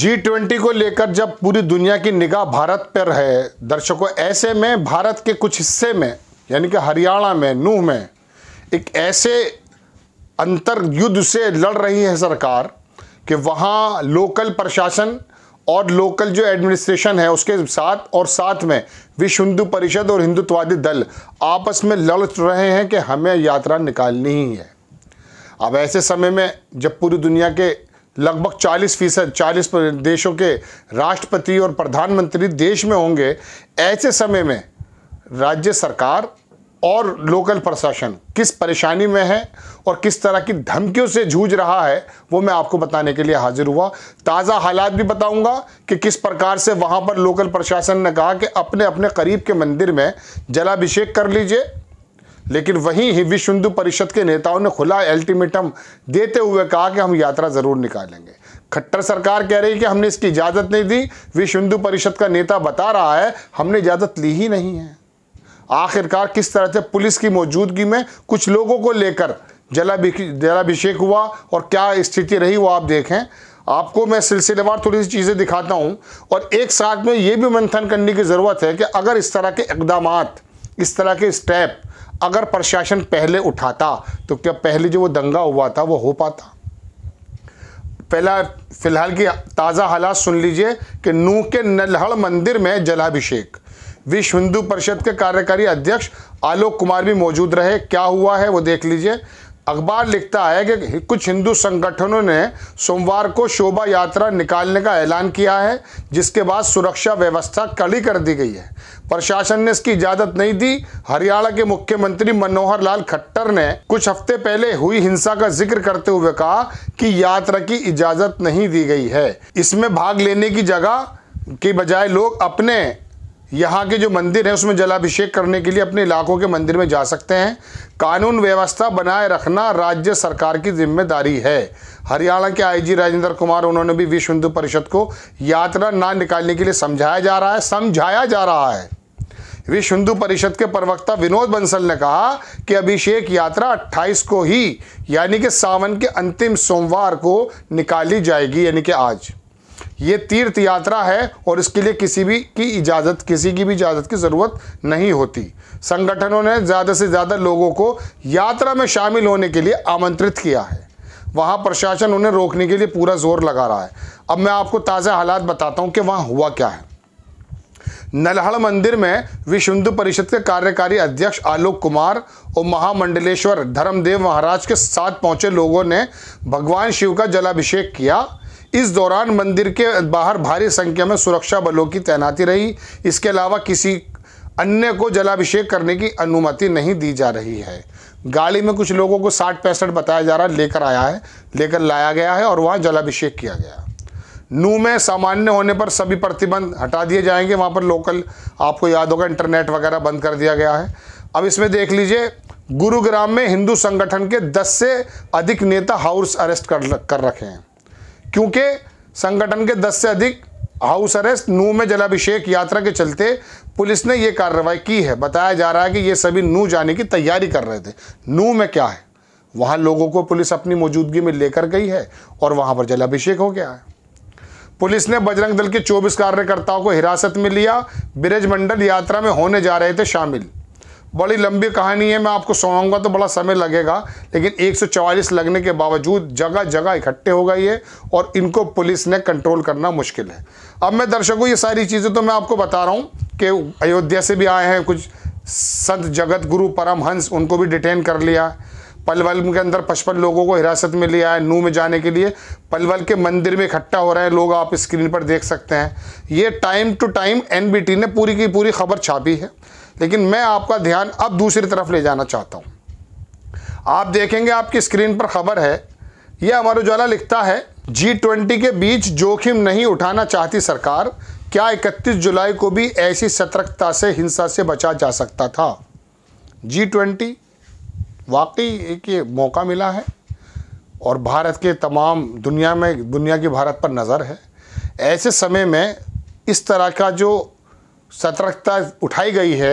G twenty को लेकर जब पूरी दुनिया की निगाह भारत पर है दर्शकों ऐसे में भारत के कुछ हिस्से में यानी कि हरियाणा में नूह में एक ऐसे अंतर युद्ध से लड़ रही है सरकार कि वहाँ लोकल प्रशासन और लोकल जो एडमिनिस्ट्रेशन है उसके साथ और साथ में विश्व हिंदू परिषद और हिंदुत्ववादी दल आपस में लड़ रहे हैं कि हमें यात्रा निकालनी ही है अब ऐसे समय में जब पूरी दुनिया के लगभग 40 फीसद चालीस देशों के राष्ट्रपति और प्रधानमंत्री देश में होंगे ऐसे समय में राज्य सरकार और लोकल प्रशासन किस परेशानी में है और किस तरह की धमकियों से जूझ रहा है वो मैं आपको बताने के लिए हाजिर हुआ ताज़ा हालात भी बताऊंगा कि किस प्रकार से वहाँ पर लोकल प्रशासन ने कहा कि अपने अपने करीब के मंदिर में जलाभिषेक कर लीजिए लेकिन वहीं ही विश्व हिंदू परिषद के नेताओं ने खुला अल्टीमेटम देते हुए कहा कि हम यात्रा ज़रूर निकालेंगे खट्टर सरकार कह रही है कि हमने इसकी इजाज़त नहीं दी विश्व हिंदू परिषद का नेता बता रहा है हमने इजाज़त ली ही नहीं है आखिरकार किस तरह से पुलिस की मौजूदगी में कुछ लोगों को लेकर जलाभिषेक हुआ और क्या स्थिति रही वो आप देखें आपको मैं सिलसिलेवार थोड़ी सी चीज़ें दिखाता हूँ और एक साथ में ये भी मंथन करने की ज़रूरत है कि अगर इस तरह के इकदाम इस तरह के स्टेप अगर प्रशासन पहले उठाता तो क्या पहले जो वो दंगा हुआ था वो हो पाता पहला फिलहाल की ताज़ा हालात सुन लीजिए कि नू के नलहड़ मंदिर में जलाभिषेक विश्व हिंदू परिषद के कार्यकारी अध्यक्ष आलोक कुमार भी मौजूद रहे क्या हुआ है वो देख लीजिए अखबार लिखता है कि कुछ हिंदू संगठनों ने सोमवार को शोभा यात्रा निकालने का ऐलान किया है जिसके बाद सुरक्षा व्यवस्था कड़ी कर दी गई है प्रशासन ने इसकी इजाज़त नहीं दी हरियाणा के मुख्यमंत्री मनोहर लाल खट्टर ने कुछ हफ्ते पहले हुई हिंसा का जिक्र करते हुए कहा कि यात्रा की इजाज़त नहीं दी गई है इसमें भाग लेने की जगह की बजाय लोग अपने यहाँ के जो मंदिर हैं उसमें जलाभिषेक करने के लिए अपने इलाकों के मंदिर में जा सकते हैं कानून व्यवस्था बनाए रखना राज्य सरकार की जिम्मेदारी है हरियाणा के आईजी राजेंद्र कुमार उन्होंने भी विश्व हिंदू परिषद को यात्रा ना निकालने के लिए समझाया जा रहा है समझाया जा रहा है विश्व हिंदू परिषद के प्रवक्ता विनोद बंसल ने कहा कि अभिषेक यात्रा 28 को ही यानी कि सावन के अंतिम सोमवार को निकाली जाएगी यानी कि आज ये तीर्थ यात्रा है और इसके लिए किसी भी की इजाज़त किसी की भी इजाज़त की ज़रूरत नहीं होती संगठनों ने ज़्यादा से ज़्यादा लोगों को यात्रा में शामिल होने के लिए आमंत्रित किया है वहाँ प्रशासन उन्हें रोकने के लिए पूरा जोर लगा रहा है अब मैं आपको ताज़ा हालात बताता हूँ कि वहाँ हुआ क्या है नलहड़ मंदिर में विश्व हिंदू परिषद के कार्यकारी अध्यक्ष आलोक कुमार और महामंडलेश्वर धर्मदेव महाराज के साथ पहुंचे लोगों ने भगवान शिव का जलाभिषेक किया इस दौरान मंदिर के बाहर भारी संख्या में सुरक्षा बलों की तैनाती रही इसके अलावा किसी अन्य को जलाभिषेक करने की अनुमति नहीं दी जा रही है गाड़ी में कुछ लोगों को साठ पैंसठ बताया जा रहा है लेकर आया है लेकर लाया गया है और वहाँ जलाभिषेक किया गया नू में सामान्य होने पर सभी प्रतिबंध हटा दिए जाएंगे वहाँ पर लोकल आपको याद होगा इंटरनेट वगैरह बंद कर दिया गया है अब इसमें देख लीजिए गुरुग्राम में हिंदू संगठन के 10 से अधिक नेता हाउस अरेस्ट कर कर रखे हैं क्योंकि संगठन के 10 से अधिक हाउस अरेस्ट नू में जलाभिषेक यात्रा के चलते पुलिस ने यह कार्रवाई की है बताया जा रहा है कि ये सभी नू जाने की तैयारी कर रहे थे नू में क्या है वहाँ लोगों को पुलिस अपनी मौजूदगी में लेकर गई है और वहाँ पर जलाभिषेक हो गया है पुलिस ने बजरंग दल के 24 कार्यकर्ताओं को हिरासत में लिया ब्रज मंडल यात्रा में होने जा रहे थे शामिल बड़ी लंबी कहानी है मैं आपको सुनाऊंगा तो बड़ा समय लगेगा लेकिन 144 लगने के बावजूद जगह जगह इकट्ठे हो गई है और इनको पुलिस ने कंट्रोल करना मुश्किल है अब मैं दर्शकों ये सारी चीज़ें तो मैं आपको बता रहा हूँ कि अयोध्या से भी आए हैं कुछ संत जगत गुरु परमहंस उनको भी डिटेन कर लिया पलवल के अंदर पचपन लोगों को हिरासत में लिया है नू में जाने के लिए पलवल के मंदिर में इकट्ठा हो रहे हैं लोग आप स्क्रीन पर देख सकते हैं ये टाइम टू टाइम एनबीटी ने पूरी की पूरी खबर छापी है लेकिन मैं आपका ध्यान अब दूसरी तरफ ले जाना चाहता हूँ आप देखेंगे आपकी स्क्रीन पर खबर है यह अमर उजाला लिखता है जी ट्वेंटी के बीच जोखिम नहीं उठाना चाहती सरकार क्या 31 जुलाई को भी ऐसी सतर्कता से हिंसा से बचा जा सकता था जी ट्वेंटी वाकई एक ये मौका मिला है और भारत के तमाम दुनिया में दुनिया की भारत पर नज़र है ऐसे समय में इस तरह का जो सतर्कता उठाई गई है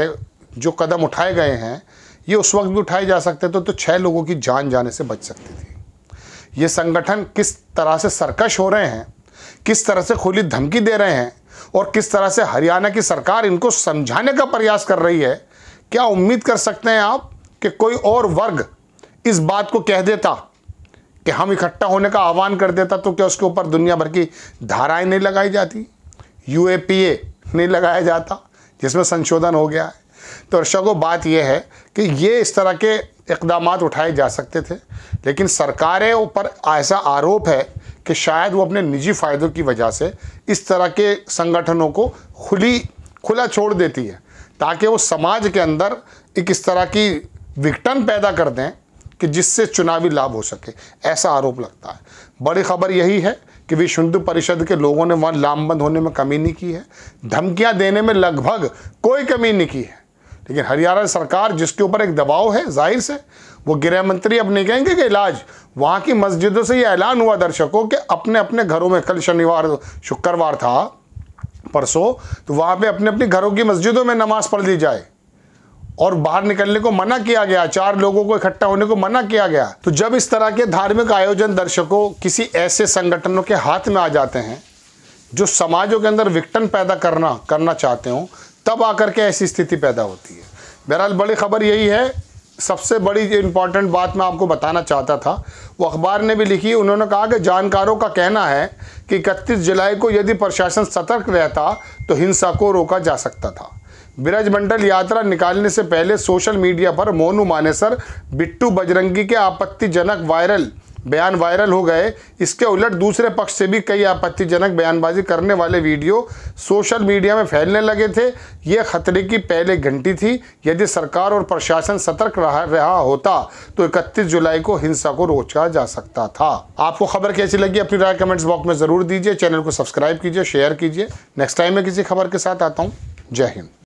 जो कदम उठाए गए हैं ये उस वक्त भी उठाए जा सकते थे तो छः लोगों की जान जाने से बच सकती थी ये संगठन किस तरह से सरकश हो रहे हैं किस तरह से खुली धमकी दे रहे हैं और किस तरह से हरियाणा की सरकार इनको समझाने का प्रयास कर रही है क्या उम्मीद कर सकते हैं आप कि कोई और वर्ग इस बात को कह देता कि हम इकट्ठा होने का आह्वान कर देता तो क्या उसके ऊपर दुनिया भर की धाराएं नहीं लगाई जाती यूएपीए नहीं लगाया जाता जिसमें संशोधन हो गया है तो दर्शकों बात यह है कि ये इस तरह के इकदाम उठाए जा सकते थे लेकिन सरकारें ऊपर ऐसा आरोप है कि शायद वो अपने निजी फ़ायदों की वजह से इस तरह के संगठनों को खुली खुला छोड़ देती है ताकि वो समाज के अंदर एक इस तरह की विघटन पैदा कर दें कि जिससे चुनावी लाभ हो सके ऐसा आरोप लगता है बड़ी खबर यही है कि विश्व हिंदू परिषद के लोगों ने वहाँ लामबंद होने में कमी नहीं की है धमकियाँ देने में लगभग कोई कमी नहीं की है लेकिन हरियाणा सरकार जिसके ऊपर एक दबाव है जाहिर से वो गृह मंत्री अब नहीं कहेंगे कि इलाज वहाँ की मस्जिदों से ये ऐलान हुआ दर्शकों के अपने अपने घरों में कल शनिवार शुक्रवार था परसों तो वहाँ पे अपने अपने घरों की मस्जिदों में नमाज़ पढ़ ली जाए और बाहर निकलने को मना किया गया चार लोगों को इकट्ठा होने को मना किया गया तो जब इस तरह के धार्मिक आयोजन दर्शकों किसी ऐसे संगठनों के हाथ में आ जाते हैं जो समाजों के अंदर विक्टन पैदा करना करना चाहते हों तब आकर के ऐसी स्थिति पैदा होती है बहरहाल बड़ी खबर यही है सबसे बड़ी इम्पॉर्टेंट बात मैं आपको बताना चाहता था वो अखबार ने भी लिखी उन्होंने कहा कि जानकारों का कहना है कि इकतीस जुलाई को यदि प्रशासन सतर्क रहता तो हिंसा को रोका जा सकता था ब्रज मंडल यात्रा निकालने से पहले सोशल मीडिया पर मोनू मानेसर बिट्टू बजरंगी के आपत्तिजनक वायरल बयान वायरल हो गए इसके उलट दूसरे पक्ष से भी कई आपत्तिजनक बयानबाजी करने वाले वीडियो सोशल मीडिया में फैलने लगे थे ये खतरे की पहले घंटी थी यदि सरकार और प्रशासन सतर्क रहा रहा होता तो 31 जुलाई को हिंसा को रोका जा सकता था आपको खबर कैसी लगी अपनी राय कमेंट्स बॉक्स में ज़रूर दीजिए चैनल को सब्सक्राइब कीजिए शेयर कीजिए नेक्स्ट टाइम में किसी खबर के साथ आता हूँ जय हिंद